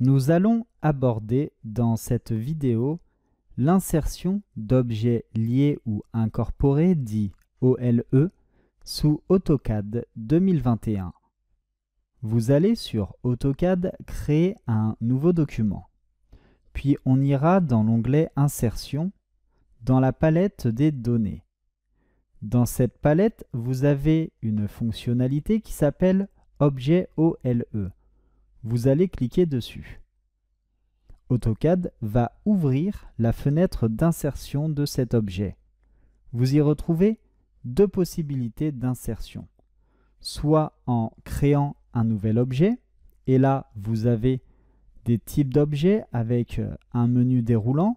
Nous allons aborder dans cette vidéo l'insertion d'objets liés ou incorporés dits OLE sous AutoCAD 2021. Vous allez sur AutoCAD créer un nouveau document. Puis on ira dans l'onglet Insertion, dans la palette des données. Dans cette palette, vous avez une fonctionnalité qui s'appelle Objet OLE vous allez cliquer dessus. AutoCAD va ouvrir la fenêtre d'insertion de cet objet. Vous y retrouvez deux possibilités d'insertion. Soit en créant un nouvel objet, et là vous avez des types d'objets avec euh, un menu déroulant.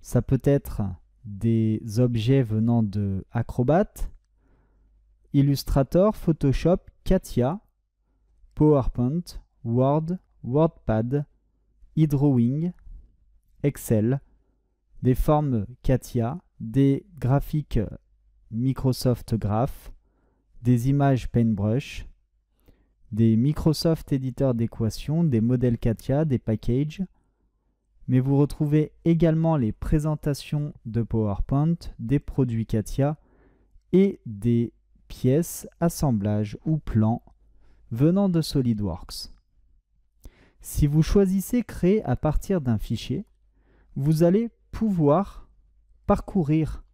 Ça peut être des objets venant de Acrobat, Illustrator, Photoshop, Katia, PowerPoint Word, WordPad, eDrawing, Excel, des formes Katia, des graphiques Microsoft Graph, des images Paintbrush, des Microsoft éditeurs d'équations, des modèles Katia, des packages, mais vous retrouvez également les présentations de PowerPoint, des produits Katia et des pièces, assemblages ou plans venant de SolidWorks. Si vous choisissez Créer à partir d'un fichier, vous allez pouvoir parcourir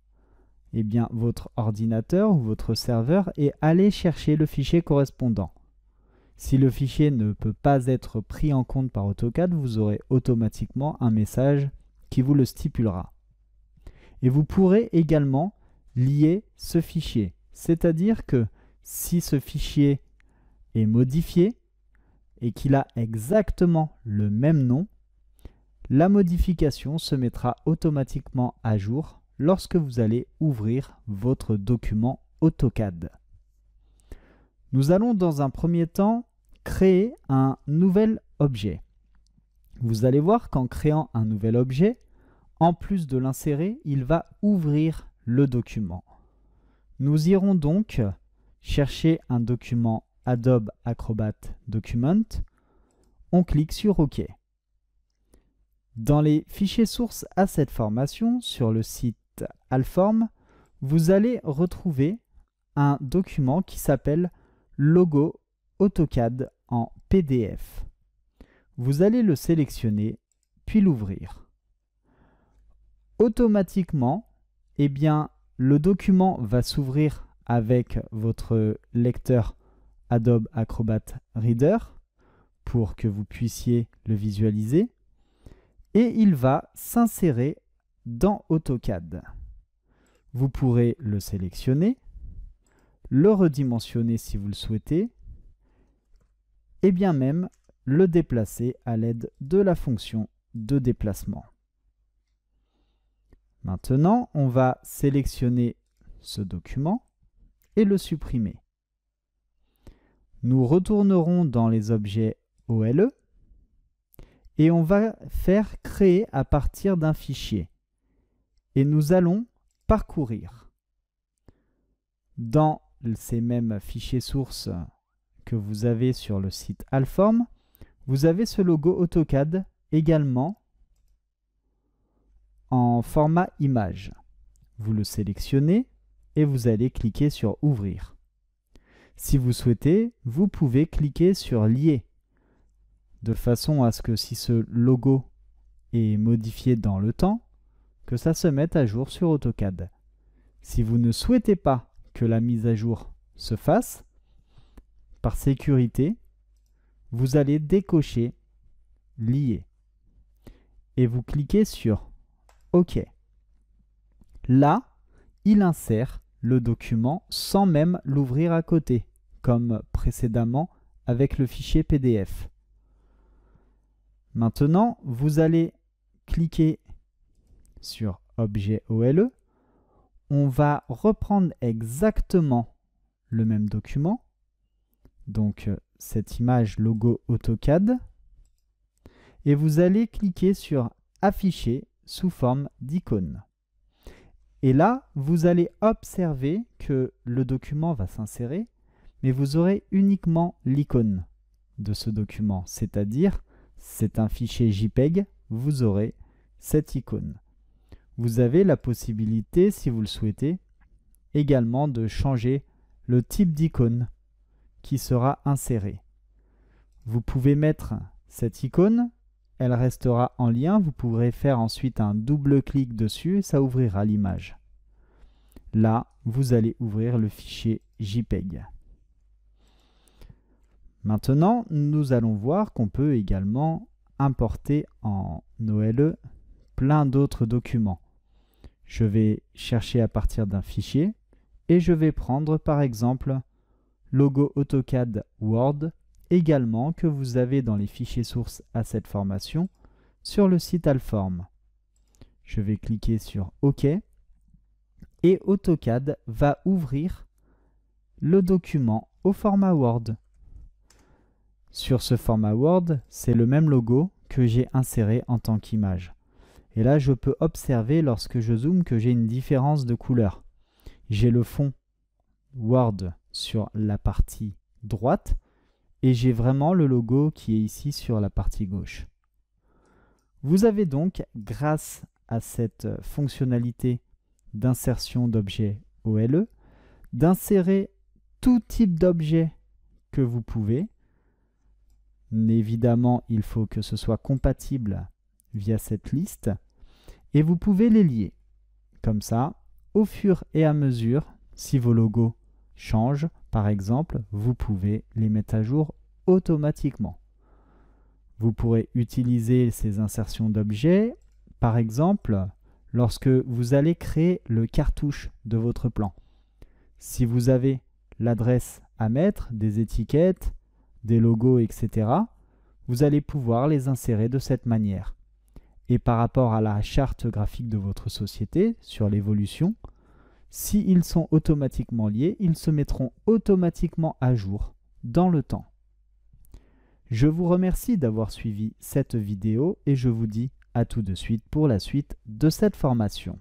eh bien, votre ordinateur ou votre serveur et aller chercher le fichier correspondant. Si le fichier ne peut pas être pris en compte par AutoCAD, vous aurez automatiquement un message qui vous le stipulera. Et vous pourrez également lier ce fichier. C'est-à-dire que si ce fichier est modifié, et qu'il a exactement le même nom, la modification se mettra automatiquement à jour lorsque vous allez ouvrir votre document AutoCAD. Nous allons dans un premier temps créer un nouvel objet. Vous allez voir qu'en créant un nouvel objet, en plus de l'insérer, il va ouvrir le document. Nous irons donc chercher un document Adobe Acrobat Document, on clique sur OK. Dans les fichiers sources à cette formation, sur le site Alform, vous allez retrouver un document qui s'appelle Logo AutoCAD en PDF. Vous allez le sélectionner, puis l'ouvrir. Automatiquement, eh bien, le document va s'ouvrir avec votre lecteur Adobe Acrobat Reader pour que vous puissiez le visualiser. Et il va s'insérer dans AutoCAD. Vous pourrez le sélectionner, le redimensionner si vous le souhaitez, et bien même le déplacer à l'aide de la fonction de déplacement. Maintenant, on va sélectionner ce document et le supprimer. Nous retournerons dans les objets OLE et on va faire créer à partir d'un fichier. Et nous allons parcourir. Dans ces mêmes fichiers sources que vous avez sur le site Alform, vous avez ce logo AutoCAD également en format image. Vous le sélectionnez et vous allez cliquer sur Ouvrir. Si vous souhaitez, vous pouvez cliquer sur Lier, de façon à ce que si ce logo est modifié dans le temps, que ça se mette à jour sur AutoCAD. Si vous ne souhaitez pas que la mise à jour se fasse, par sécurité, vous allez décocher Lier et vous cliquez sur OK. Là, il insère le document sans même l'ouvrir à côté comme précédemment avec le fichier PDF. Maintenant, vous allez cliquer sur Objet OLE. On va reprendre exactement le même document, donc euh, cette image logo AutoCAD, et vous allez cliquer sur Afficher sous forme d'icône. Et là, vous allez observer que le document va s'insérer mais vous aurez uniquement l'icône de ce document, c'est-à-dire c'est un fichier JPEG, vous aurez cette icône. Vous avez la possibilité, si vous le souhaitez, également de changer le type d'icône qui sera inséré. Vous pouvez mettre cette icône, elle restera en lien, vous pourrez faire ensuite un double clic dessus et ça ouvrira l'image. Là, vous allez ouvrir le fichier JPEG. Maintenant, nous allons voir qu'on peut également importer en OLE plein d'autres documents. Je vais chercher à partir d'un fichier et je vais prendre par exemple logo AutoCAD Word également que vous avez dans les fichiers sources à cette formation sur le site Alform. Je vais cliquer sur OK et AutoCAD va ouvrir le document au format Word. Sur ce format Word, c'est le même logo que j'ai inséré en tant qu'image. Et là, je peux observer lorsque je zoome que j'ai une différence de couleur. J'ai le fond Word sur la partie droite et j'ai vraiment le logo qui est ici sur la partie gauche. Vous avez donc, grâce à cette fonctionnalité d'insertion d'objets OLE, d'insérer tout type d'objet que vous pouvez Évidemment, il faut que ce soit compatible via cette liste et vous pouvez les lier. Comme ça, au fur et à mesure, si vos logos changent, par exemple, vous pouvez les mettre à jour automatiquement. Vous pourrez utiliser ces insertions d'objets, par exemple, lorsque vous allez créer le cartouche de votre plan. Si vous avez l'adresse à mettre, des étiquettes, des logos, etc., vous allez pouvoir les insérer de cette manière. Et par rapport à la charte graphique de votre société sur l'évolution, s'ils sont automatiquement liés, ils se mettront automatiquement à jour dans le temps. Je vous remercie d'avoir suivi cette vidéo et je vous dis à tout de suite pour la suite de cette formation.